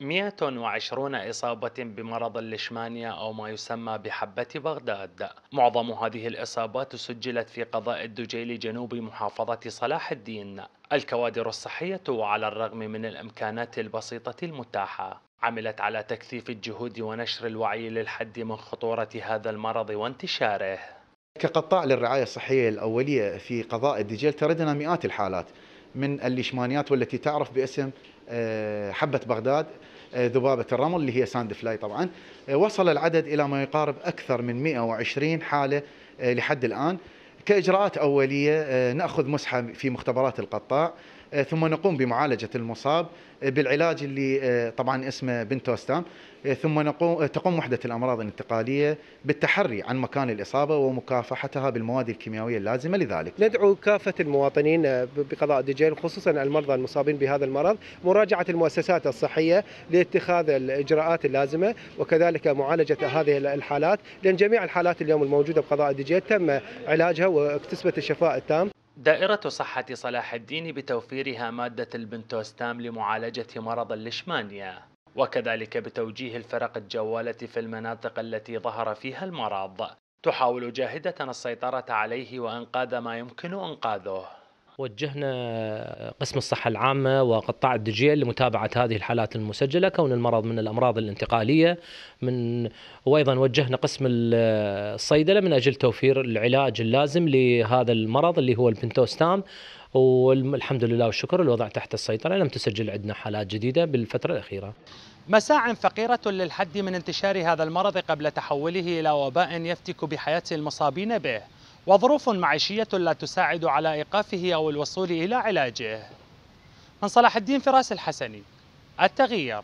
120 إصابة بمرض الليشمانيا أو ما يسمى بحبة بغداد معظم هذه الإصابات سجلت في قضاء الدجيل جنوب محافظة صلاح الدين الكوادر الصحية على الرغم من الإمكانات البسيطة المتاحة عملت على تكثيف الجهود ونشر الوعي للحد من خطورة هذا المرض وانتشاره كقطاع للرعاية الصحية الأولية في قضاء الدجيل تردنا مئات الحالات من الليشمانيات والتي تعرف باسم آه، حبة بغداد آه، ذبابة الرمل اللي هي ساند فلاي طبعا آه، وصل العدد إلى ما يقارب أكثر من 120 حالة لحد الآن كإجراءات أولية نأخذ مسحة في مختبرات القطاع آه، ثم نقوم بمعالجة المصاب آه، بالعلاج اللي آه، طبعا اسمه بنتوستام ثم نقوم تقوم وحدة الأمراض الانتقالية بالتحري عن مكان الإصابة ومكافحتها بالمواد الكيميائية اللازمة لذلك ندعو كافة المواطنين بقضاء دجيل خصوصا المرضى المصابين بهذا المرض مراجعة المؤسسات الصحية لاتخاذ الإجراءات اللازمة وكذلك معالجة هذه الحالات لأن جميع الحالات اليوم الموجودة بقضاء دجيل تم علاجها واكتسبت الشفاء التام دائرة صحة صلاح الدين بتوفيرها مادة البنتوستام لمعالجة مرض الليشمانيا وكذلك بتوجيه الفرق الجوالة في المناطق التي ظهر فيها المرض تحاول جاهدة السيطرة عليه وإنقاذ ما يمكن إنقاذه وجهنا قسم الصحة العامة وقطاع الدجيل لمتابعة هذه الحالات المسجلة كون المرض من الأمراض الانتقالية من وأيضا وجهنا قسم الصيدلة من أجل توفير العلاج اللازم لهذا المرض اللي هو البنتوستام والحمد لله والشكر الوضع تحت السيطرة لم تسجل عندنا حالات جديدة بالفترة الأخيرة مساع فقيرة للحد من انتشار هذا المرض قبل تحوله إلى وباء يفتك بحياة المصابين به وظروف معيشية لا تساعد على إيقافه أو الوصول إلى علاجه من صلاح الدين فراس الحسني التغيير